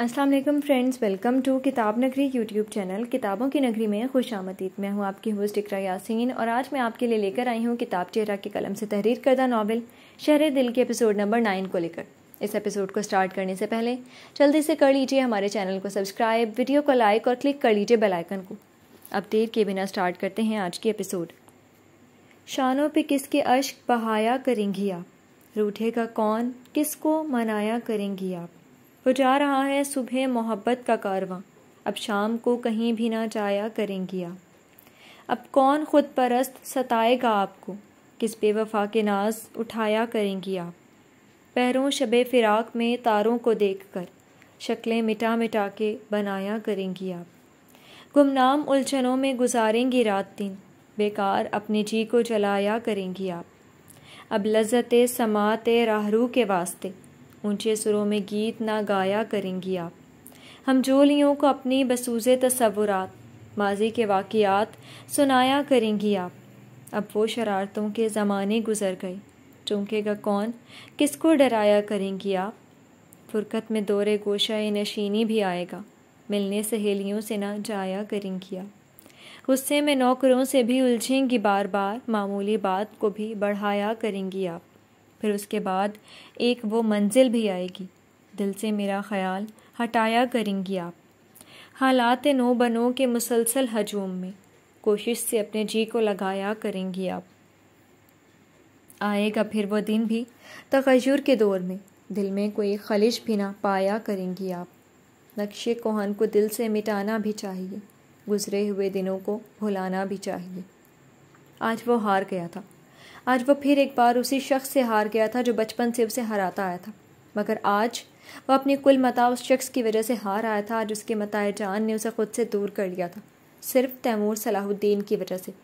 अस्सलाम वालेकुम friends welcome to किताब नगरी यूट्यूब चैनल किताबों की नगरी में खुश आमदीद मैं हूँ आपकी होस्ट इकरा यासीन और आज मैं आपके लिए लेकर आई हूँ किताब चेहरा के कलम से तहरीर करदा नावल शहर दिल के एपिसोड नंबर नाइन को लेकर इस एपिसोड को स्टार्ट करने से पहले जल्दी से कर लीजिए हमारे चैनल को सब्सक्राइब वीडियो को लाइक और क्लिक कर लीजिए बेलाइकन को अब देर के बिना स्टार्ट करते हैं आज की एपिसोड शानों पर किसके अश्क बहाया करेंगी आप रूठेगा कौन किसको मनाया करेंगी आप हो जा रहा है सुबह मोहब्बत का कारवां अब शाम को कहीं भी ना जाया करेंगी आप अब कौन खुद परस्त सताएगा आपको किस बेवफा के नाज उठाया करेंगी आप पैरों शब फिराक में तारों को देख कर शक्लें मिटा मिटा के बनाया करेंगी आप गुमनाम उलझनों में गुजारेंगी रात दिन बेकार अपने जी को जलाया करेंगी आप अब लज्जत समात राहरू के वास्ते ऊंचे सुरों में गीत ना गाया करेंगी आप हम जोलियों को अपनी बसूज तस्वुरात माजी के वाकियात सुनाया करेंगी आप अब वो शरारतों के ज़माने गुजर गए चूंकेगा कौन किसको डराया करेंगी आप फुरकत में दौरे गोशा नशीनी भी आएगा मिलने सहेलियों से ना जाया करेंगी आप गुस्से में नौकरों से भी उलझेंगी बार बार मामूली बात को भी बढ़ाया करेंगी आप फिर उसके बाद एक वो मंजिल भी आएगी दिल से मेरा ख्याल हटाया करेंगी आप हालात नो बनो के मुसलसल हजूम में कोशिश से अपने जी को लगाया करेंगी आप आएगा फिर वो दिन भी तखयर के दौर में दिल में कोई खलिश भी ना पाया करेंगी आप नक्शे कोहन को दिल से मिटाना भी चाहिए गुजरे हुए दिनों को भुलाना भी चाहिए आज वो हार गया था आज वह फिर एक बार उसी शख्स से हार गया था जो बचपन से उसे हराता आया था मगर आज वह अपनी कुल मता उस शख्स की वजह से हार आया था आज उसके मताए जान ने उसे खुद से दूर कर लिया था सिर्फ तैमूर सलाहुद्दीन की वजह से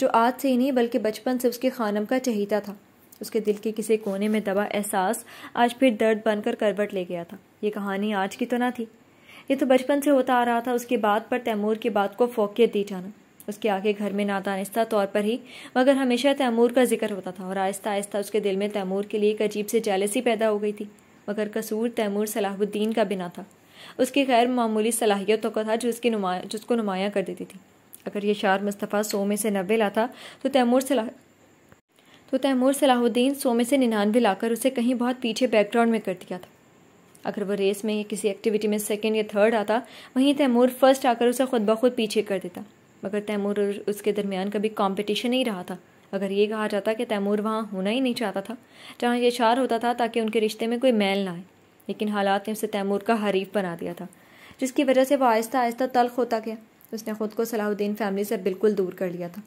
जो आज से ही नहीं बल्कि बचपन से उसके खानम का चहीता था उसके दिल के किसी कोने में दबा एहसास आज फिर दर्द बनकर करवट ले गया था ये कहानी आज की तो ना थी ये तो बचपन से होता आ रहा था उसके बाद पर तैमूर की बात को फोकियत दी जाना उसके आगे घर में नादानिस्ता तौर पर ही मगर हमेशा तैमूर का जिक्र होता था और आहिस्ता आहिस्ता उसके दिल में तैमूर के लिए एक अजीब से जालसी पैदा हो गई थी मगर कसूर तैमूर सलाहुद्दीन का बिना था उसकी गैर मामूली सलाहियतों का था जो उसकी नुमा जिसको नुमाया कर देती थी अगर ये शार मुस्तफ़ा सौ में से नब्बे लाता तो तैमूर सलाह तो तैमूर सलाहुद्दीन सौ में से निन्यानवे लाकर उसे कहीं बहुत पीछे बैकग्राउंड में कर दिया था अगर वह रेस में या किसी एक्टिविटी में सेकेंड या थर्ड आता वहीं तैमूर फर्स्ट आकर उसे खुद ब खुद पीछे कर देता मगर तैमूर और उसके दरमियान कभी कॉम्पिटिशन ही रहा था अगर ये कहा जाता कि तैमूर वहाँ होना ही नहीं चाहता था जहाँ ये शार होता था ताकि उनके रिश्ते में कोई मैल ना आए लेकिन हालात ने उसे तैमूर का हरीफ बना दिया था जिसकी वजह से वह आहिस्ता आहिस्ता तल्ख होता गया उसने ख़ुद को सलाहुद्दीन फैमिली से बिल्कुल दूर कर लिया था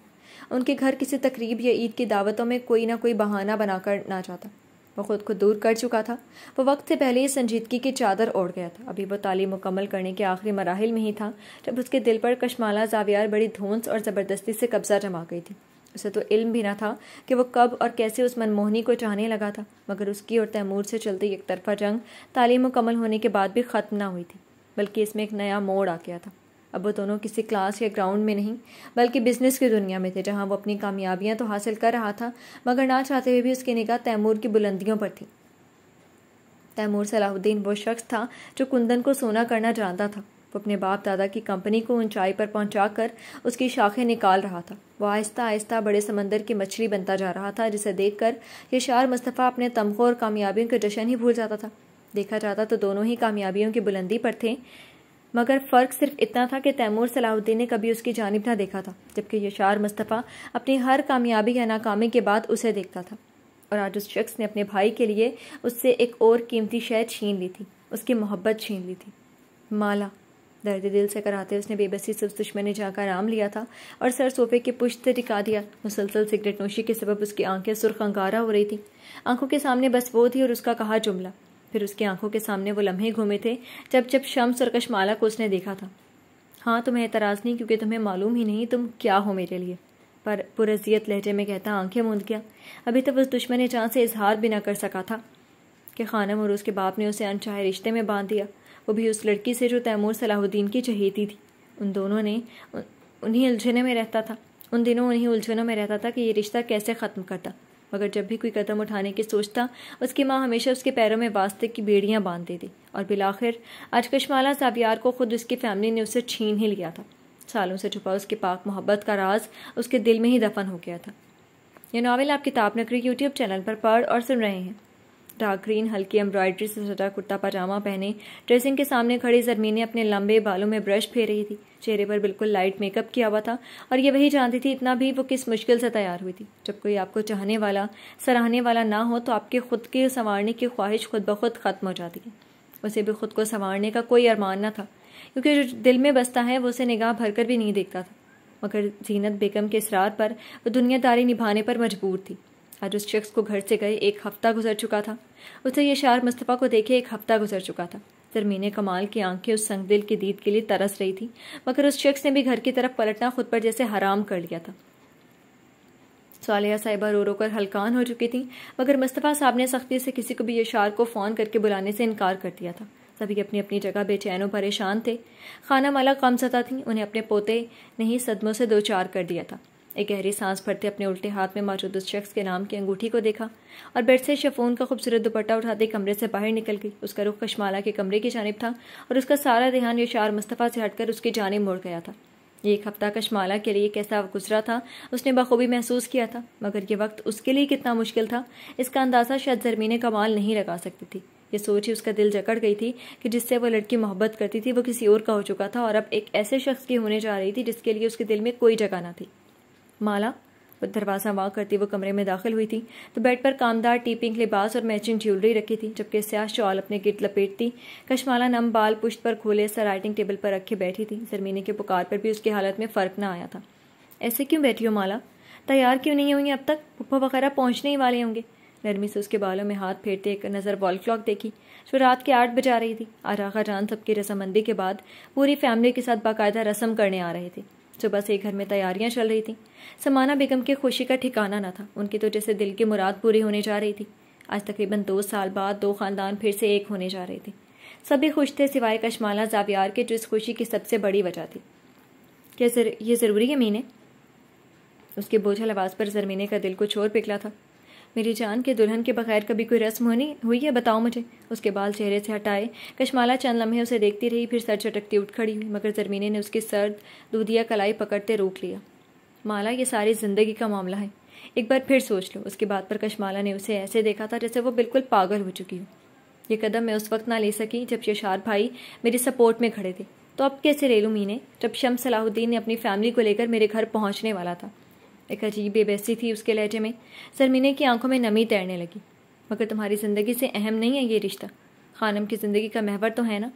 उनके घर किसी तकरीब या ईद की दावतों में कोई ना कोई बहाना बनाकर ना चाहता वह खुद को दूर कर चुका था वो वक्त से पहले ही संजीदगी की चादर ओढ़ गया था अभी वो तालीम मुकम्मल करने के आखिरी मराहल में ही था जब उसके दिल पर कशमाला जावियार बड़ी धोंस और ज़बरदस्ती से कब्जा जमा गई थी उसे तो इल्म भी ना था कि वो कब और कैसे उस मनमोहनी को चाहने लगा था मगर उसकी और तैमूर से चलती एक तरफा जंग तालीम मुकम्मल होने के बाद भी ख़त्म ना हुई थी बल्कि इसमें एक नया मोड़ आ गया था अब वो दोनों किसी क्लास या ग्राउंड में नहीं बल्कि बिजनेस की दुनिया में थे जहाँ वो अपनी कामयाबियाँ तो हासिल कर रहा था मगर ना चाहते हुए भी उसकी निगाह तैमूर की बुलंदियों पर थी तैमूर सलाहुद्दीन वो शख्स था जो कुंदन को सोना करना जानता था वो अपने बाप दादा की कंपनी को ऊंचाई पर पहुंचा कर उसकी शाखें निकाल रहा था वह आहिस्ता आहिस्ता बड़े समंदर की मछली बनता जा रहा था जिसे देख कर ये शार मुस्तफ़ा अपने तमखों और कामयाबियों का जश्न ही भूल जाता था देखा जाता तो दोनों ही कामयाबियों की बुलंदी पर थे मगर फ़र्क सिर्फ इतना था कि तैमूर सलाउद्दीन ने कभी उसकी जानब ना देखा था जबकि यशार मुस्तफ़ा अपनी हर कामयाबी या नाकामी के बाद उसे देखता था और आज उस शख्स ने अपने भाई के लिए उससे एक और कीमती शय छीन ली थी उसकी मोहब्बत छीन ली थी माला दर्द दिल से कराते उसने बेबसी से उस दुश्मन ने जाकर आराम लिया था और सर सोफे के पुश्त टिका दिया मुसलसल सिगरेट नोशी के सबब उसकी आंखें सुर्ख अंगारा हो रही थी आंखों के सामने बस वो थी और उसका कहा जुमला फिर उसकी आंखों के सामने वो लम्हे घूमे थे जब जब शम्स और कशमाला को उसने देखा था हाँ तुम्हें एतराज़ नहीं क्योंकि तुम्हें मालूम ही नहीं तुम क्या हो मेरे लिए पर पुरजियत लहजे में कहता आंखें मूंद गया अभी तक उस दुश्मन जहाँ से इजहार भी ना कर सका था कि खानम और उसके बाप ने उसे अनचाहे रिश्ते में बांध दिया वो भी उस लड़की से जो तैमूर सलाहुद्दीन की चहेती थी उन दोनों ने उन्हीं उलझने में रहता था उन दिनों उन्हीं उलझनों में रहता था कि ये रिश्ता कैसे ख़त्म करता मगर जब भी कोई कदम उठाने की सोचता उसकी माँ हमेशा उसके पैरों में वास्ते की बेड़ियाँ बांध देती और बिलाखिर आज कश्माला साबियार को खुद उसकी फैमिली ने उसे छीन ही लिया था सालों से छुपा उसके पाक मोहब्बत का राज उसके दिल में ही दफन हो गया था यह नावल आप किताब नगरी यूट्यूब चैनल पर पढ़ और सुन रहे हैं डार्क हल्की एम्ब्रॉयडरी से सटा कुर्ता पजामा पहने ड्रेसिंग के सामने खड़ी जरमी ने अपने लंबे बालों में ब्रश फेर रही थी चेहरे पर बिल्कुल लाइट मेकअप किया हुआ था और ये वही जानती थी इतना भी वो किस मुश्किल से तैयार हुई थी जब कोई आपको चाहने वाला सराहने वाला ना हो तो आपके खुद के संवारने की ख्वाहिश खुद ब खुद ख़त्म हो जाती है उसे भी खुद को संवारने का कोई अरमान न था क्योंकि जो दिल में बसता है वो उसे निगाह भर कर भी नहीं देखता था मगर जीनत बेगम के इसरार पर वो दुनियादारी निभाने पर मजबूर थी आज उस शख्स को घर से गए एक हफ्ता गुजर चुका था उसे ये शार मुस्तफ़ा को देखे एक हफ्ता गुजर चुका था जरमीन कमाल की आंखें उस संगदिल की दीद के लिए तरस रही थी मगर उस शख्स ने भी घर की तरफ पलटना खुद पर जैसे हराम कर लिया था सालिया साहिबा रो रो कर हलकान हो चुकी थी मगर मुस्तफ़ा साहब ने सख्ती से किसी को भी ये शार को फ़ोन करके बुलाने से इनकार कर दिया था सभी अपनी अपनी जगह बेचैन परेशान थे खाना माला कम सता थी उन्हें अपने पोते ने ही सदमों से दो चार कर दिया था एक गहरी सांस भरते अपने उल्टे हाथ में मौजूद उस शख्स के नाम की अंगूठी को देखा और बेड से शेफोन का खूबसूरत दुपट्टा उठाते कमरे से बाहर निकल गई उसका रुख कशमाला के कमरे की जानब था और उसका सारा ध्यान यशार मुस्तफ़ा से हटकर उसकी जानब मुड़ गया था ये एक हफ्ता कशमाला के लिए कैसा गुजरा था उसने बखूबी महसूस किया था मगर ये वक्त उसके लिए कितना मुश्किल था इसका अंदाज़ा शायद का कमाल नहीं लगा सकती थी ये सोच ही उसका दिल जकड़ गई थी कि जिससे वो लड़की मोहब्बत करती थी वो किसी और का हो चुका था और अब एक ऐसे शख्स की होने जा रही थी जिसके लिए उसके दिल में कोई जगह ना थी माला दरवाज़ा हाँ वाक करती वो कमरे में दाखिल हुई थी तो बेड पर कामदार टीपिंग लिबास और मैचिंग ज्वेलरी रखी थी जबकि स्याह शॉल अपने गिट लपेटती कशमाला नम बाल पुष्ट पर खोले सर राइटिंग टेबल पर रखे बैठी थी जरमीने के पुकार पर भी उसकी हालत में फ़र्क ना आया था ऐसे क्यों बैठी हो माला तैयार क्यों नहीं होंगी अब तक पुप्पा वगैरह पहुँचने ही वाले होंगे नरमी से उसके बालों में हाथ फेरते एक नज़र वॉल क्लॉक देखी जो रात के आठ बजा रही थी आराखा जान सबकी रसामंदी के बाद पूरी फैमिली के साथ बाकायदा रस्म करने आ रहे थे सुबह से घर में तैयारियां चल रही थी समाना बेगम की खुशी का ठिकाना ना था उनकी तो जैसे दिल की मुराद पूरी होने जा रही थी आज तकरीबन दो साल बाद दो खानदान फिर से एक होने जा रहे थे सभी खुश थे सिवाय कशमाला जावियार के जो इस खुशी की सबसे बड़ी वजह थी क्या जर, ये ज़रूरी है मीने उसके बोझल आवाज़ पर जरमीने का दिल कुछ और पिघला था मेरी जान के दुल्हन के बगैर कभी कोई रस्म होनी हुई है बताओ मुझे उसके बाल चेहरे से हटाए कशमाला चंद लम्हे उसे देखती रही फिर सर चटकती उठ खड़ी हुई मगर जरमीने ने उसकी सर्द दूधिया कलाई पकड़ते रोक लिया माला ये सारी जिंदगी का मामला है एक बार फिर सोच लो उसके बाद पर कशमाला ने उसे ऐसे देखा था जैसे वो बिल्कुल पागल हो चुकी हो ये कदम मैं उस वक्त ना ले सकी जब यशार भाई मेरी सपोर्ट में खड़े थे तो अब कैसे ले लूँ मीने जब शम सलाहुद्दीन ने अपनी फैमिली को लेकर मेरे घर पहुँचने वाला था एक अजीब बेबसी थी उसके लहजे में सरमीने की आंखों में नमी तैरने लगी मगर तुम्हारी ज़िंदगी से अहम नहीं है ये रिश्ता खानम की ज़िंदगी का महवर तो है ना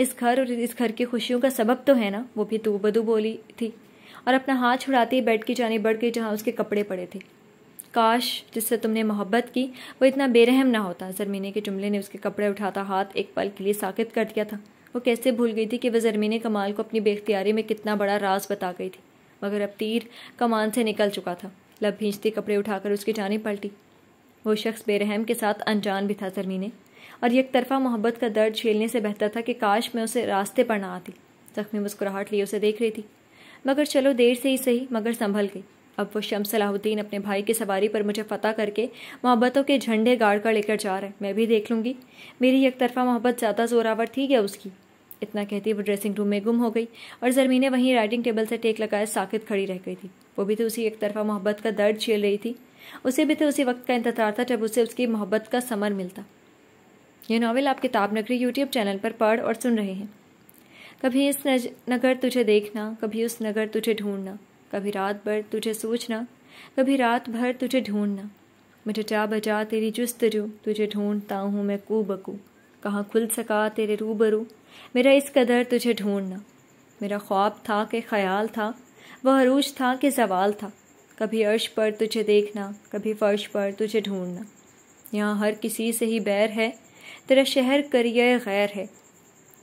इस घर और इस घर की खुशियों का सबब तो है ना वो भी तो बदू बोली थी और अपना हाथ छुड़ाते ही बेड की जाने बढ़ गई जहाँ उसके कपड़े पड़े थे काश जिससे तुमने मोहब्बत की वो इतना बेरहम ना होता जरमीने के जुमले ने उसके कपड़े उठाता हाथ एक पल के लिए साकित कर दिया था वो कैसे भूल गई थी कि वह जरमीने कमाल को अपनी बेख्तियारी में कितना बड़ा राज बता गई थी मगर अब तीर कमान से निकल चुका था लब भींचती कपड़े उठाकर उसकी जाने पलटी वो शख्स बेरहम के साथ अनजान भी था जरमीने और एक तरफा मोहब्बत का दर्द झेलने से बेहतर था कि काश मैं उसे रास्ते पर ना आती जख्मी मुस्कुराहट लिए उसे देख रही थी मगर चलो देर से ही सही मगर संभल गई अब वो शम सलाहुद्दीन अपने भाई की सवारी पर मुझे फतह करके मोहब्बतों के झंडे गाड़ कर लेकर जा रहे मैं भी देख लूँगी मेरी एक तरफा मोहब्बत ज़्यादा जोरावर थी क्या उसकी इतना कहती वो ड्रेसिंग रूम में गुम हो गई और जरमीने वहीं राइटिंग टेबल से टेक लगाए साकित खड़ी रह गई थी वो भी तो उसी एक तरफा मोहब्बत का दर्द झेल रही थी उसे भी तो उसी वक्त का इंतजार था जब उसे उसकी मोहब्बत का समर मिलता यह नावल आप किताब नगरी यूट्यूब चैनल पर पढ़ और सुन रहे हैं कभी इस नगर तुझे देखना कभी उस नगर तुझे ढूंढना कभी रात भर तुझे सोचना कभी रात भर तुझे ढूंढना मुझे जा बजा तेरी जुस्त जुस्तजू तुझे ढूंढता हूँ मैं कू बकू कहाँ खुल सका तेरे रूबरू मेरा इस कदर तुझे ढूंढना मेरा ख्वाब था कि ख्याल था वह अरूज था कि जवाल था कभी अर्श पर तुझे देखना कभी फर्श पर तुझे ढूंढना यहाँ हर किसी से ही बैर है तेरा शहर करिए गैर है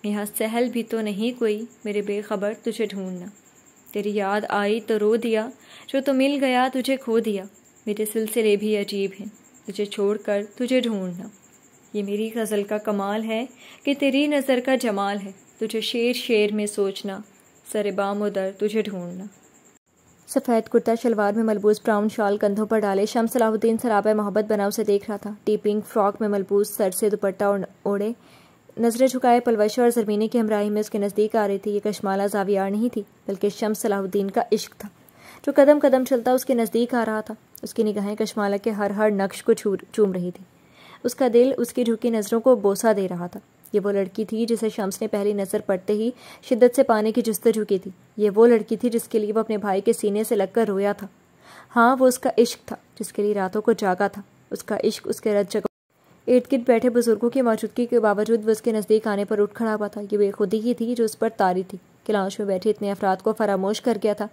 यहाँ सहल भी तो नहीं कोई मेरे बेखबर तुझे ढूंढना तेरी याद आई तो रो दिया जो तो मिल गया तुझे खो दिया मेरे सिलसिले भी अजीब हैं तुझे छोड़कर तुझे ढूंढना ये मेरी गज़ल का कमाल है कि तेरी नज़र का जमाल है तुझे शेर शेर में सोचना सर बाम उदर तुझे ढूंढना सफ़ेद कुर्ता शलवार में मलबूस ब्राउन शॉल कंधों पर डाले शम सलाहुद्दीन सराब मोहब्बत बना उसे देख रहा था टीपिंग फ्रॉक में मलबूस सर से दुपट्टा ओढ़े नजरें झुकाए पलवश और जमीने की हमराही में उसके नज़दीक आ रही थी ये कश्माला जावियार नहीं थी बल्कि शम सलाहुद्दीन का इश्क था जो कदम कदम चलता उसके नज़दीक आ रहा था उसकी निगाहें कशमाला के हर हर नक्श को चूम रही थी उसका दिल उसकी झुकी नज़रों को बोसा दे रहा था ये वो लड़की थी जिसे शम्स ने पहली नज़र पड़ते ही शिद्दत से पाने की जस्त झुकी थी ये वो लड़की थी जिसके लिए वो अपने भाई के सीने से लगकर रोया था हाँ वो उसका इश्क था जिसके लिए रातों को जागा था उसका इश्क उसके रद जगह इर्द गिर्द बैठे बुजुर्गों की मौजूदगी के बावजूद वो उसके नज़दीक आने पर उठ खड़ा हुआ था ये बेखुदी ही थी जो उस पर तारी थी लाउंज में बैठे इतने अफराद को फरामोश कर गया था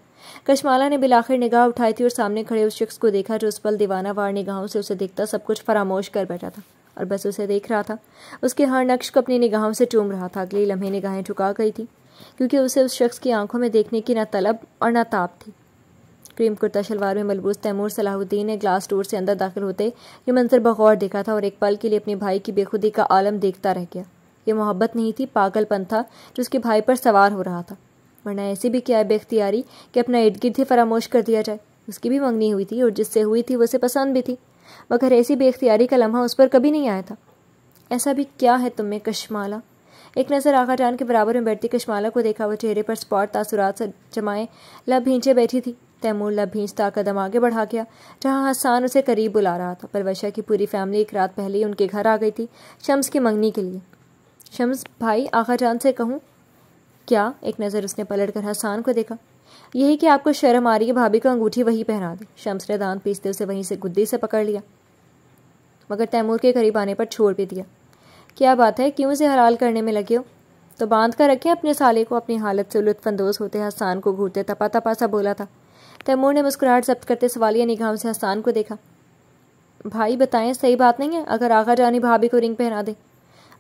कशमाला ने बिलाखिर निगाह उठाई थी और सामने खड़े उस शख्स को देखा जो उस पल दीवाना वार निगाहों से उसे देखता सब कुछ फरामोश कर बैठा था और बस उसे देख रहा था उसके हर नक्श को अपनी निगाहों से चूम रहा था अगले लम्हे निगाहें झुका गई थी क्योंकि उसे उस शख्स की आंखों में देखने की ना तलब और ना ताप थी क्रीम कुर्ता शलवार में मलबूस तैमूर सलाहुद्दीन ने ग्लास डोर से अंदर दाखिल होते ये मंजर बगौर देखा था और एक पल के लिए अपने भाई की बेखुदी का आलम देखता रह गया ये मोहब्बत नहीं थी पागलपन था जो उसके भाई पर सवार हो रहा था वरना ऐसे भी क्या बेख्तियारी कि अपना इर्द गिर्द ही फरामोश कर दिया जाए उसकी भी मंगनी हुई थी और जिससे हुई थी उसे पसंद भी थी मगर ऐसी बेख्तियारी का लम्हा उस पर कभी नहीं आया था ऐसा भी क्या है तुम्हें कश्माला कशमाला एक नज़र आका जान के बराबर में बैठती कशमाला को देखा वो चेहरे पर स्पॉट तासुरात से जमाए लब भींचे बैठी थी तैमूर लब भींचता कदम आगे बढ़ा गया जहाँ हसान उसे करीब बुला रहा था पर वशा की पूरी फैमिली एक रात पहले ही उनके घर आ गई थी शम्स की मंगनी के लिए शम्स भाई आखा जान से कहूँ क्या एक नज़र उसने पलट कर हसान को देखा यही कि आपको शर्म आ रही है भाभी को अंगूठी वहीं पहना दी शम्स ने दांत पीसते उसे वहीं से गुद्दी से पकड़ लिया मगर तैमूर के करीब आने पर छोड़ भी दिया क्या बात है क्यों उसे हराल करने में लगे हो तो बांध कर रखें अपने साले को अपनी हालत से लुत्फानंदोज होते हसान को घूरते तपा तपा सा बोला था तैमूर ने मुस्कुराहट जब्त करते सवालिया निगाह से हसान को देखा भाई बताएं सही बात नहीं है अगर आगा जानी भाभी को रिंग पहना दें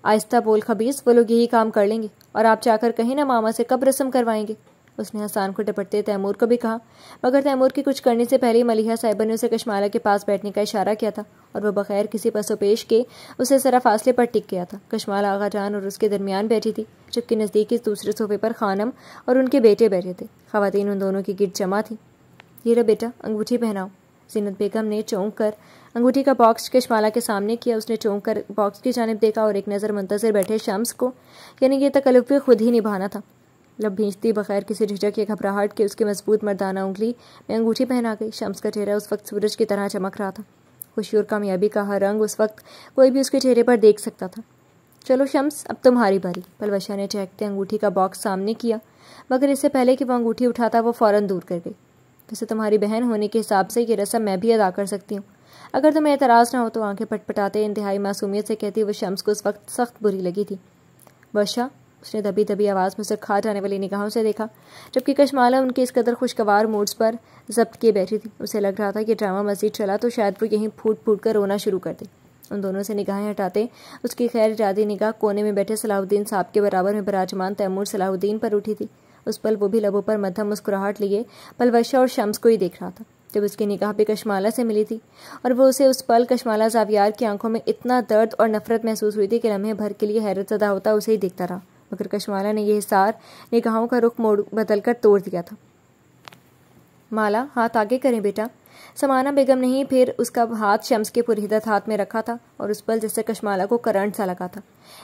आहिस्ता बोल खबीस वो लोग यही काम कर लेंगे और आप जाकर कहीं ना मामा से कब रस्म करवाएंगे उसने हसान को टपटते तैमूर को भी कहा मगर तैमूर के कुछ करने से पहले मलिहा साहिबा ने उसे कश्माला के पास बैठने का इशारा किया था और वह बगैर किसी पसोपेश के उसे सरा फासले पर टिक गया था कश्माला आगा जान और उसके दरमियान बैठी थी जबकि नज़दीकी दूसरे सोफे पर खानम और उनके बेटे बैठे थे खातन उन दोनों की गिर जमा थी ये रो बेटा अंगूठी पहनाओ जीनत बेगम ने चौंक कर अंगूठी का बॉक्स कशमाला के सामने किया उसने चौंक कर बॉक्स की जानब देखा और एक नज़र मंतजर बैठे शम्स को यानी यह तकल्फ खुद ही निभाना था लब भींचती बगैर किसी झिझक या घबराहट के उसकी मजबूत मर्दाना उंगली में अंगूठी पहना गई शम्स का चेहरा उस वक्त सूरज की तरह चमक रहा था खुशी और कामयाबी का हर रंग उस वक्त कोई भी उसके चेहरे पर देख सकता था चलो शम्स अब तुम्हारी बारी पलवशा ने चहकते अंगूठी का बॉक्स सामने किया मगर इससे पहले कि वो अंगूठी उठाता वो फ़ौरन दूर कर गई वैसे तुम्हारी बहन होने के हिसाब से ये रस्म मैं भी अदा कर सकती हूँ अगर तुम्हें एतराज़ ना हो तो आंखें पटपटाते इंतहाई मासूमियत से कहती वह शम्स को उस वक्त सख्त बुरी लगी थी वर्षा उसने दबी दबी आवाज़ में उसे खा जाने वाली निगाहों से देखा जबकि कशमाला उनके इस कदर खुशगवार मूड्स पर जब्त किए बैठी थी उसे लग रहा था कि ड्रामा मस्जिद चला तो शायद वो यहीं फूट फूट कर रोना शुरू कर दे उन दोनों से निगाहें हटाते उसकी खैर इरादी निगाह कोने में बैठे सलाहुद्दीन साहब के बराबर में बराजमान तैमूर सलाहुद्दीन पर उठी थी उस पल वो भी लबों पर मध्यम मुस्कुराहट लिए पलवशा और शम्स को ही देख रहा था जब उसकी निगाह भी कशमाला से मिली थी और वो उसे उस पल कशमाला जावियार की आंखों में इतना दर्द और नफरत महसूस हुई थी कि लम्हे भर के लिए हैरत ज़दा होता उसे ही देखता रहा मगर कशमाला ने यह हिसार निगाहों का रुख मोड़ बदलकर तोड़ दिया था माला हाथ आगे करें बेटा समाना बेगम ने ही फिर उसका हाथ शम्स के पुरहिदत हाथ में रखा था और उस पर जैसे कशमाला को करंट सा लगा था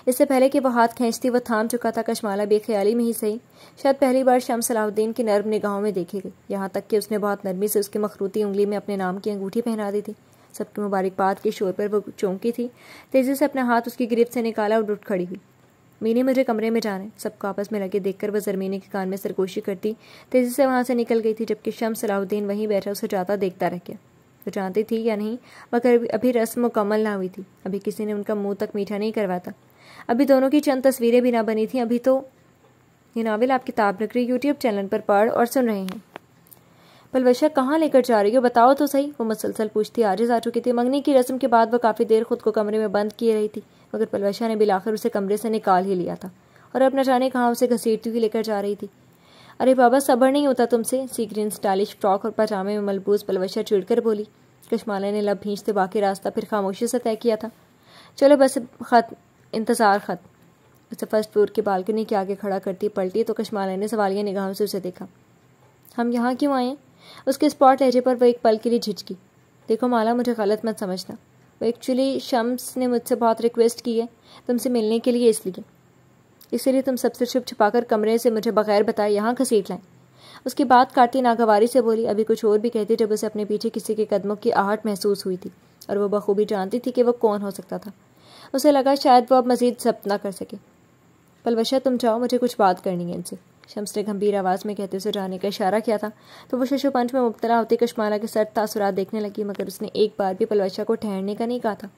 इससे पहले कि वह हाथ खींचती वह थाम चुका था कशमाला बेख्याली में ही सही शायद पहली बार शम्स सलाहुद्दीन की नर्म निगाहों में देखी गई यहाँ तक कि उसने बहुत नरमी से उसकी मखरूती उंगली में अपने नाम की अंगूठी पहना दी थी सबकी मुबारकबाद के शोर पर वह चौंकी थी तेजी से अपना हाथ उसकी गिरफ्त से निकाला और उठ खड़ी हुई मीने मुझे कमरे में जाने सबको आपस में लगे देखकर वह जरमीने के कान में सरगोशी करती तेजी से वहां से निकल गई थी जबकि शम सलाउद्दीन वहीं बैठा उसे जाता देखता रह गया वो जानती थी या नहीं मगर अभी रस्म मुकम्मल ना हुई थी अभी किसी ने उनका मुंह तक मीठा नहीं करवाता अभी दोनों की चंद तस्वीरें भी ना बनी थी अभी तो ये नावल आप किताब नगरी यूट्यूब चैनल पर पढ़ और सुन रहे हैं पलवशा कहाँ लेकर जा रही हो बताओ तो सही वो मुसलसल पूछती आजिज आ चुकी थी मंगनी की रस्म के बाद वह काफ़ी देर खुद को कमरे में बंद किए रही थी मगर पलवशा ने बिलाखिर उसे कमरे से निकाल ही लिया था और अब न जाने कहाँ उसे घसीटती हुई लेकर जा रही थी अरे बाबा सबर नहीं होता तुमसे सीग्रीन स्टाइलिश फ्रॉक और पजामे में मलबूस पलवशा चिड़कर बोली कश्माला ने लब भींचते बाकी रास्ता फिर खामोशी से तय किया था चलो बस खत इंतज़ार खत उसे फर्स्ट फ्लोर की बालकनी के आगे खड़ा करती पलटी तो कश्माला ने सवालिया निगाहों से उसे देखा हम यहाँ क्यों आएँ उसके स्पॉट लहजे पर वह एक पल के लिए झिझकी देखो माला मुझे गलत मत समझना वो एक्चुअली शम्स ने मुझसे बहुत रिक्वेस्ट की है तुमसे मिलने के लिए इसलिए इसलिए तुम सबसे छुप छुपाकर कमरे से मुझे बगैर बताए यहाँ घसीट लाएं उसकी बात काटती नागवारी से बोली अभी कुछ और भी कहती जब उसे अपने पीछे किसी के कदमों की आहट महसूस हुई थी और वह बखूबी जानती थी कि वह कौन हो सकता था उसे लगा शायद वह अब मजीद जब्त ना कर सके पलवशा तुम जाओ मुझे कुछ बात करनी है इनसे शम्स ने गंभीर आवाज़ में कहते उसे जाने का इशारा किया था तो वो शिशुपंच में मुबतला होती कश्माला के सर तासुरात देखने लगी मगर उसने एक बार भी पलवशा को ठहरने का नहीं कहा था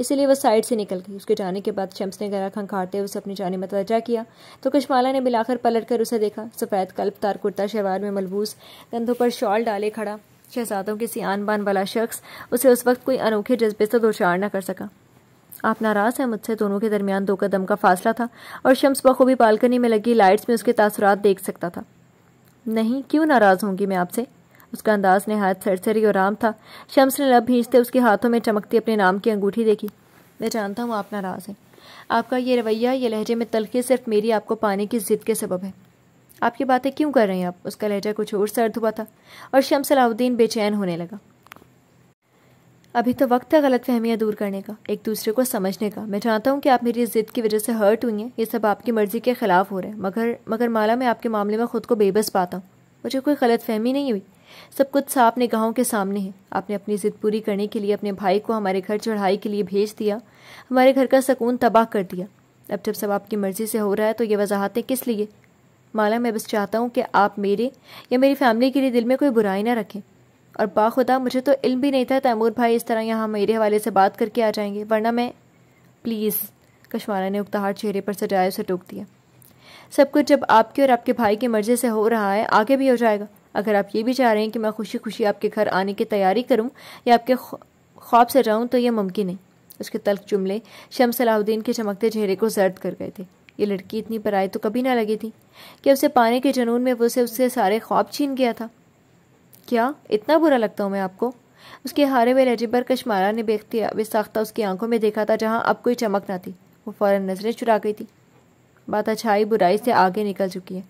इसीलिए वह साइड से निकल गई उसके जाने के बाद शम्स ने गला खंखारते हुए उसे अपनी जाने में तवजा किया तो कश्माला ने बिलाकर पलट कर उसे देखा सफ़ेद कल्प तार कुर्ता शलवार में मलबूस कंधों पर शॉल डाले खड़ा शहजादों के आन बान वाला शख्स उसे उस वक्त कोई अनोखे जज्बे से दोचार न कर सका आप नाराज हैं मुझसे दोनों के दरमियान दो कदम का फासला था और शम्स बखूबी बालकनी में लगी लाइट्स में उसके तासरात देख सकता था नहीं क्यों नाराज़ होंगी मैं आपसे उसका अंदाज नहायत सरसरी और आम था शम्स ने लब भींचते उसके हाथों में चमकती अपने नाम की अंगूठी देखी मैं जानता हूँ आप नाराज़ हैं आपका ये रवैया ये लहजे में तलखी सिर्फ मेरी आपको पाने की ज़िद के सबब है आप ये बातें क्यों कर रहे हैं आप उसका लहजा कुछ और सर्द हुआ था और शम्स अलाउद्दीन बेचैन होने लगा अभी तो वक्त है गलत फहमियाँ दूर करने का एक दूसरे को समझने का मैं चाहता हूँ कि आप मेरी ज़िद की वजह से हर्ट हुई हैं ये सब आपकी मर्ज़ी के ख़िलाफ़ हो रहे हैं मगर मगर माला मैं आपके मामले में ख़ुद को बेबस पाता हूँ मुझे कोई गलत फहमी नहीं हुई सब कुछ साफ निगाहों के सामने है आपने अपनी ज़िद पूरी करने के लिए अपने भाई को हमारे घर चढ़ाई के लिए भेज दिया हमारे घर का सकून तबाह कर दिया अब जब सब आपकी मर्ज़ी से हो रहा है तो ये वजाहतें किस लिए माला मैं बस चाहता हूँ कि आप मेरे या मेरी फैमिली के लिए दिल में कोई बुराई ना रखें और बाखुदा मुझे तो इल्म भी नहीं था तैमूर भाई इस तरह यहाँ मेरे हवाले से बात करके आ जाएंगे वरना मैं प्लीज़ कशवारा ने उकताहट चेहरे पर सजाया उसे टोक दिया सब कुछ जब आपके और आपके भाई की मर्जी से हो रहा है आगे भी हो जाएगा अगर आप ये भी चाह रहे हैं कि मैं खुशी खुशी आपके घर आने की तैयारी करूँ या आपके ख्वाब से जाऊँ तो यह मुमकिन है उसके तल्ख जुमले शम सलाहुद्दीन के चमकते चेहरे को जर्द कर गए थे ये लड़की इतनी पराई तो कभी ना लगी थी कि उसे पाने के जनून में वो उसे उसके सारे ख्वाब छीन गया था क्या इतना बुरा लगता हूँ मैं आपको उसके हारे हुए लहजे पर कश्मारा ने बेख्तिया बेसाख्ता उसकी आंखों में देखा था जहाँ अब कोई चमक ना थी वो फ़ौरन नज़रें चुरा गई थी बात अच्छाई बुराई से आगे निकल चुकी है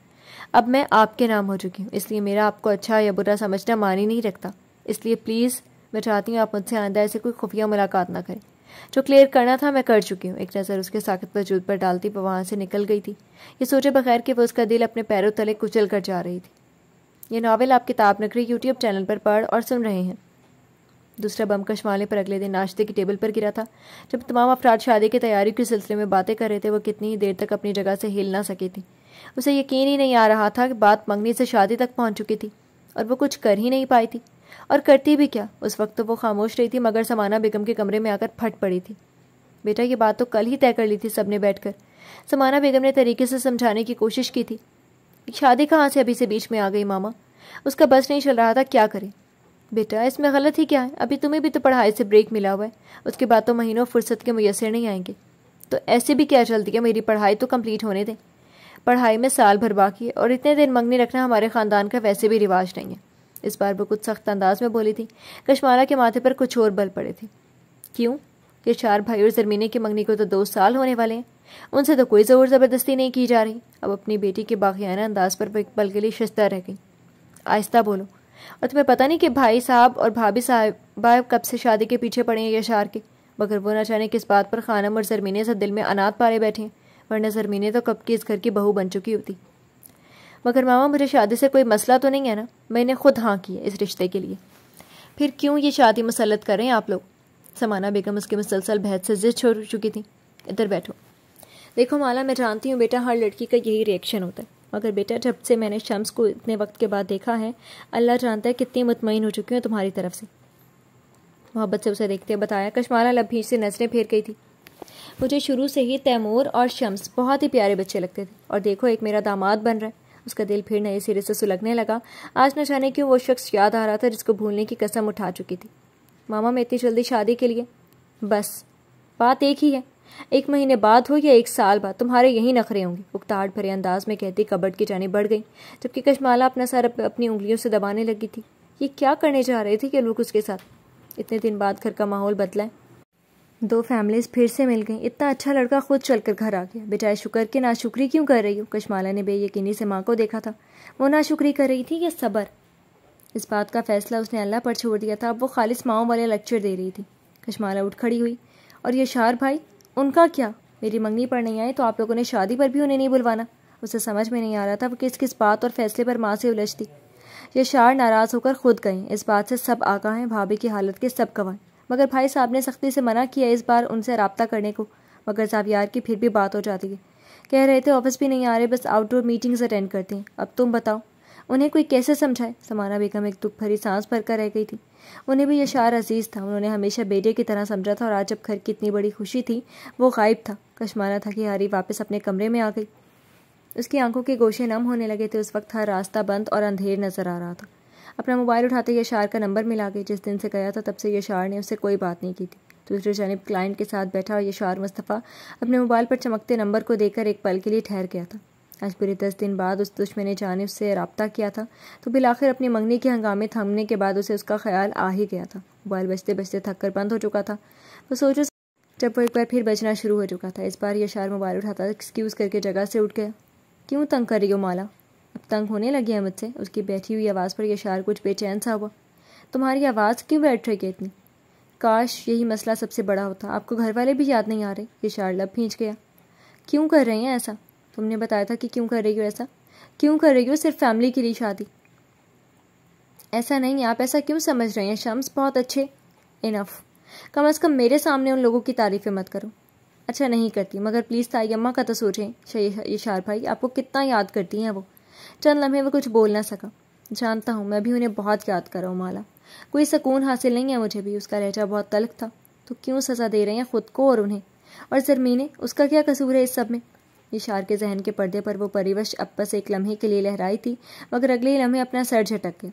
अब मैं आपके नाम हो चुकी हूँ इसलिए मेरा आपको अच्छा या बुरा समझना मानी नहीं रखता इसलिए प्लीज़ मैं चाहती हूँ आप मुझसे आंदा ऐसे कोई खुफिया मुलाकात ना करें जो क्लियर करना था मैं कर चुकी हूँ एक नज़र उसके साखत वजूद पर डालती वो वहाँ से निकल गई थी ये सोचे बगैर कि वो उसका दिल अपने पैरों तले कुचल कर जा रही थी ये नावल आप किताब नगरी यूट्यूब चैनल पर पढ़ और सुन रहे हैं दूसरा बम कशमाले पर अगले दिन नाश्ते की टेबल पर गिरा था जब तमाम अफराद शादी की तैयारी के सिलसिले में बातें कर रहे थे वो कितनी देर तक अपनी जगह से हिल ना सकी थी उसे यकीन ही नहीं आ रहा था कि बात मंगनी से शादी तक पहुंच चुकी थी और वो कुछ कर ही नहीं पाई थी और करती भी क्या उस वक्त तो वो खामोश रही थी मगर समाना बेगम के कमरे में आकर फट पड़ी थी बेटा ये बात तो कल ही तय कर ली थी सबने बैठकर समाना बेगम ने तरीके से समझाने की कोशिश की थी शादी कहाँ से अभी से बीच में आ गई मामा उसका बस नहीं चल रहा था क्या करें बेटा इसमें गलत ही क्या है अभी तुम्हें भी तो पढ़ाई से ब्रेक मिला हुआ है उसके बाद तो महीनों फुर्सत के मैसर नहीं आएंगे तो ऐसे भी क्या चलती है मेरी पढ़ाई तो कंप्लीट होने दें पढ़ाई में साल भर बाकी है और इतने दिन मंगनी रखना हमारे ख़ानदान का वैसे भी रिवाज नहीं है इस बार वो कुछ सख्त अंदाज में बोली थी कश्मारा के माथे पर कुछ और बल पड़े थे क्यों ये चार भाई और जरमीने की मंगनी को तो दो साल होने वाले हैं उनसे तो कोई ज़ोर ज़बरदस्ती नहीं की जा रही अब अपनी बेटी के बाखियाना अंदाज पर एक पल के लिए शस्ता रह गई आहिस्ता बोलो और तुम्हें पता नहीं कि भाई साहब और भाभी साहब कब से शादी के पीछे पड़े हैं यशार के मगर वो ना जाने किस बात पर खानम और जरमीने से दिल में अनाथ पारे बैठे हैं वरना जरमीने तो कब की इस घर की बहू बन चुकी होती मगर मामा मुझे शादी से कोई मसला तो नहीं है ना मैंने खुद हाँ की है इस रिश्ते के लिए फिर क्यों ये शादी मुसलत कर रहे हैं आप लोग समाना बेगम उसके मुसलसल बहस से जिद छोड़ चुकी थी इधर बैठो देखो माला मैं जानती हूँ बेटा हर लड़की का यही रिएक्शन होता है मगर बेटा जब से मैंने शम्स को इतने वक्त के बाद देखा है अल्लाह जानता है कितनी मुतमिन हो चुकी हूँ तुम्हारी तरफ से मोहब्बत से उसे देखते बताया कशमाला लभी से नजरें फेर गई थी मुझे शुरू से ही तैमूर और शम्स बहुत ही प्यारे बच्चे लगते थे और देखो एक मेरा दामाद बन रहा है उसका दिल फिर नए सिरे से सुलगने लगा आज न जाने क्यों वो शख्स याद आ रहा था जिसको भूलने की कसम उठा चुकी थी मामा मैं इतनी जल्दी शादी के लिए बस बात एक ही है एक महीने बाद हो या एक साल बाद तुम्हारे यही नखरे होंगे उकताहट भरे अंदाज में कहती कबड़ की जाने बढ़ गई जबकि कशमाला अपना सर अपनी उंगलियों से दबाने लगी थी ये क्या करने जा रहे थे कि लोग उसके साथ इतने दिन बाद घर का माहौल बदला है दो फैमिलीज फिर से मिल गईं इतना अच्छा लड़का खुद चलकर घर आ गया बेटा शुक्र के नाशुक्री क्यों कर रही हो कशमाला ने बेयकीनी से माँ को देखा था वो नाशुक्री कर रही थी या सबर इस बात का फैसला उसने अल्लाह पर छोड़ दिया था अब वो खालिस माओ वाले लेक्चर दे रही थी कशमाला उठ खड़ी हुई और ये शार भाई उनका क्या मेरी मंगनी पर नहीं आई तो आप लोगों ने शादी पर भी उन्हें नहीं बुलवाना उसे समझ में नहीं आ रहा था वो किस किस बात और फैसले पर माँ से उलझती ये शार नाराज़ होकर खुद गई इस बात से सब आगा हैं भाभी की हालत के सब गवाएं मगर भाई साहब ने सख्ती से मना किया इस बार उनसे रबता करने को मगर साहब यार की फिर भी बात हो जाती है कह रहे थे ऑफिस भी नहीं आ रहे बस आउटडोर मीटिंग्स अटेंड करते हैं अब तुम बताओ उन्हें कोई कैसे समझाए समाना बेगम एक दुख भरी सांस भर कर रह गई थी उन्हें भी यशार अजीज था उन्होंने हमेशा बेटे की तरह समझा था और आज जब घर की इतनी बड़ी खुशी थी वो गायब था कशमाना था कि हारी वापस अपने कमरे में आ गई उसकी आंखों के गोशे नम होने लगे थे उस वक्त हर रास्ता बंद और अंधेर नजर आ रहा था अपना मोबाइल उठाते यशार का नंबर मिला गई जिस दिन से गया था तब से यशार ने उससे कोई बात नहीं की थी दूसरी जानब क्लाइंट के साथ बैठा और यशार मुस्तफ़ा अपने मोबाइल पर चमकते नंबर को देकर एक पल के लिए ठहर गया था आज पूरे दस दिन बाद उस दुश्मन ने जानब से रबता किया था तो बिल आखिर अपनी मंगनी के हंगामे थमने के बाद उसे उसका ख्याल आ ही गया था मोबाइल बजते बजते थक कर बंद हो चुका था वो तो सोचो जब वो एक बार फिर बजना शुरू हो चुका था इस बार ये शार मोबाइल उठाता एक्सक्यूज़ करके जगह से उठ गया क्यों तंग कर रही हो माला अब तंग होने लगी है मुझसे उसकी बैठी हुई आवाज़ पर यह शार कुछ बेचैन सा हुआ तुम्हारी आवाज़ क्यों बैठ रही है इतनी काश यही मसला सबसे बड़ा होता आपको घर वाले भी याद नहीं आ रहे ये शार लब खींच गया क्यों कर रहे हैं ऐसा तुमने बताया था कि क्यों कर रही हो ऐसा क्यों कर रही हो सिर्फ फैमिली के लिए शादी ऐसा नहीं आप ऐसा क्यों समझ रहे हैं शम्स बहुत अच्छे इनफ कम अज़ कम मेरे सामने उन लोगों की तारीफ़ें मत करो अच्छा नहीं करती मगर प्लीज़ ताई अम्मा का तो सोचें इशार अच्छा, भाई आपको कितना याद करती हैं वो चंद लम्हे वो कुछ बोल ना सका जानता हूँ मैं भी उन्हें बहुत याद कर रहा हूँ माला कोई सुकून हासिल नहीं है मुझे भी उसका लहजा बहुत तलख था तो क्यों सज़ा दे रहे हैं खुद को और उन्हें और जरमीने उसका क्या कसूर है इस सब में निशार के जहन के पर्दे पर वो परिवश अब बस एक लम्हे के लिए लहराई थी मगर अगले लम्हे अपना सर झटक गया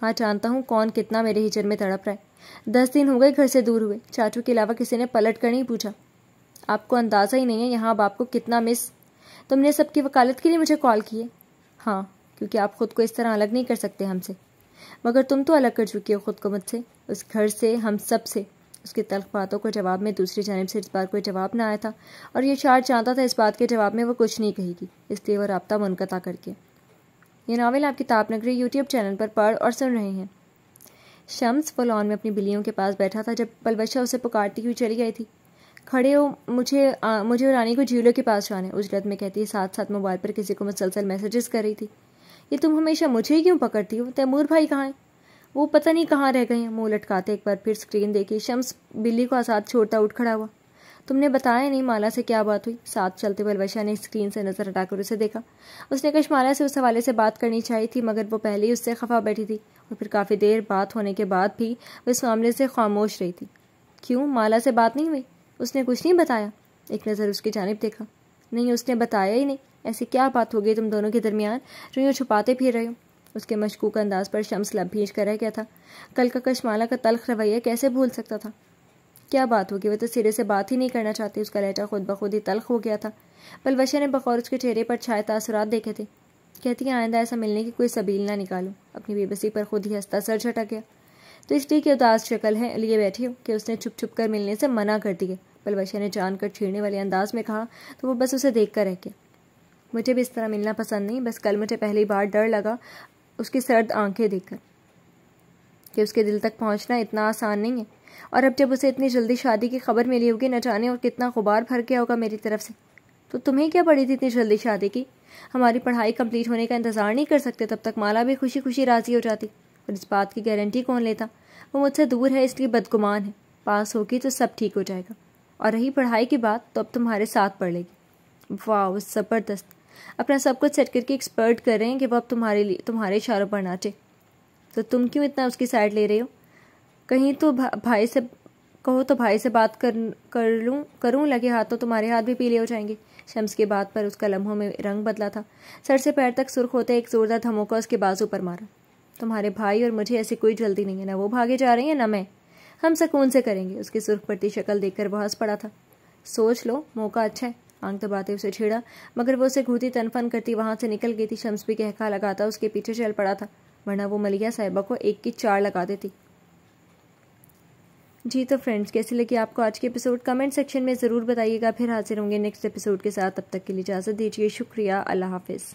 हाँ जानता हूँ कौन कितना मेरे हिचर में तड़प रहा है दस दिन हो गए घर से दूर हुए चाचू के अलावा किसी ने पलट कर नहीं पूछा आपको अंदाज़ा ही नहीं है यहाँ अब आपको कितना मिस तुमने सबकी वकालत के लिए मुझे कॉल किए हाँ क्योंकि आप खुद को इस तरह अलग नहीं कर सकते हमसे मगर तुम तो अलग कर चुकी हो खुद को मुझसे उस घर से हम सब से उसकी तल्ख बातों को जवाब में दूसरी जानब से इस बार कोई जवाब ना आया था और ये शार चाहता था इस बात के जवाब में वो कुछ नहीं कहेगी इसलिए वह रबता मुनक़ा करके ये नावल आपकी ताप नगरी यूट्यूब चैनल पर पढ़ और सुन रहे हैं शम्स लॉन में अपनी बिल्लियों के पास बैठा था जब पलवशा उसे पुकारती हुई चली गई थी खड़े हो मुझे आ, मुझे और रानी को झीलों के पास जाने उजरत में कहती है साथ साथ मोबाइल पर किसी को मसलसल मैसेजेस कर रही थी ये तुम हमेशा मुझे ही क्यों पकड़ती हो तैमूर भाई कहाँ हैं वो पता नहीं कहाँ रह गए मुंह लटकाते एक बार फिर स्क्रीन देखी शम्स बिल्ली को आसाद छोड़ता उठ खड़ा हुआ तुमने बताया नहीं माला से क्या बात हुई साथ चलते बलवशा ने स्क्रीन से नजर हटाकर उसे देखा उसने माला से उस हवाले से बात करनी चाहिए थी मगर वो पहले ही उससे खफा बैठी थी और फिर काफ़ी देर बात होने के बाद भी वो इस मामले से खामोश रही थी क्यों माला से बात नहीं हुई उसने कुछ नहीं बताया एक नज़र उसकी जानब देखा नहीं उसने बताया ही नहीं ऐसी क्या बात हो गई तुम दोनों के दरमियान जो छुपाते फिर रहे हो उसके मशकूक अंदाज पर शम्स लभीज कर रह गया था कल का कशमाला का तलख रवैया कैसे भूल सकता था क्या बात होगी वह तो सिरे से बात ही नहीं करना चाहती उसका लहटा खुद ब खुद ही तलख हो गया था बलवशा ने बखौर उसके चेहरे पर छाए तसरात देखे थे कहती हैं आइंदा ऐसा मिलने की कोई सबील ना निकालो अपनी बेबसी पर खुद ही हंसता सर झटक गया तो इसलिए कि उदास शक्ल है लिए बैठी हो कि उसने छुप छुप कर मिलने से मना कर दिया बलवशा ने जान कर छीड़ने वाले अंदाज में कहा तो वो बस उसे देख कर रह गया मुझे भी इस तरह मिलना पसंद नहीं बस कल मुझे पहली बार डर लगा उसकी सर्द आंखें देखकर कि उसके दिल तक पहुंचना इतना आसान नहीं है और अब जब उसे इतनी जल्दी शादी की खबर मिली होगी न जाने और कितना गुबार भर गया होगा मेरी तरफ से तो तुम्हें क्या पड़ी थी इतनी जल्दी शादी की हमारी पढ़ाई कंप्लीट होने का इंतज़ार नहीं कर सकते तब तक माला भी खुशी खुशी राज़ी हो जाती और इस बात की गारंटी कौन लेता वो मुझसे दूर है इसलिए बदगुमान है पास होगी तो सब ठीक हो जाएगा और रही पढ़ाई की बात तो अब तुम्हारे साथ पढ़ लेगी वाह ज़बरदस्त अपना सब कुछ सेट करके एक्सपर्ट कर रहे हैं कि वो अब तुम्हारे लिए तुम्हारे इशारों पर नाचे तो तुम क्यों इतना उसकी साइड ले रहे हो कहीं तो भा, भाई से कहो तो भाई से बात कर कर लूँ करूँ लगे हाथों तो तुम्हारे हाथ भी पीले हो जाएंगे शम्स के बात पर उसका लम्हों में रंग बदला था सर से पैर तक सुर्ख होते एक जोरदार धमोका उसके बाजू पर मारा तुम्हारे भाई और मुझे ऐसी कोई जल्दी नहीं है ना वो भागे जा रहे हैं ना मैं हम सकून से करेंगे उसकी सुर्ख पड़ती शक्ल देखकर वह हंस पड़ा था सोच लो मौका अच्छा है आंख दबाते उसे छेड़ा मगर वो उसे घूती तनफन करती वहां से निकल गई थी शम्स भी कहका लगाता उसके पीछे चल पड़ा था वरना वो मलिया साहिबा को एक की चार लगा देती जी तो फ्रेंड्स कैसे लगी आपको आज के एपिसोड कमेंट सेक्शन में ज़रूर बताइएगा फिर हाजिर होंगे नेक्स्ट एपिसोड के साथ तब तक के लिए इजाज़त दीजिए शुक्रिया अल्लाह हाफिज़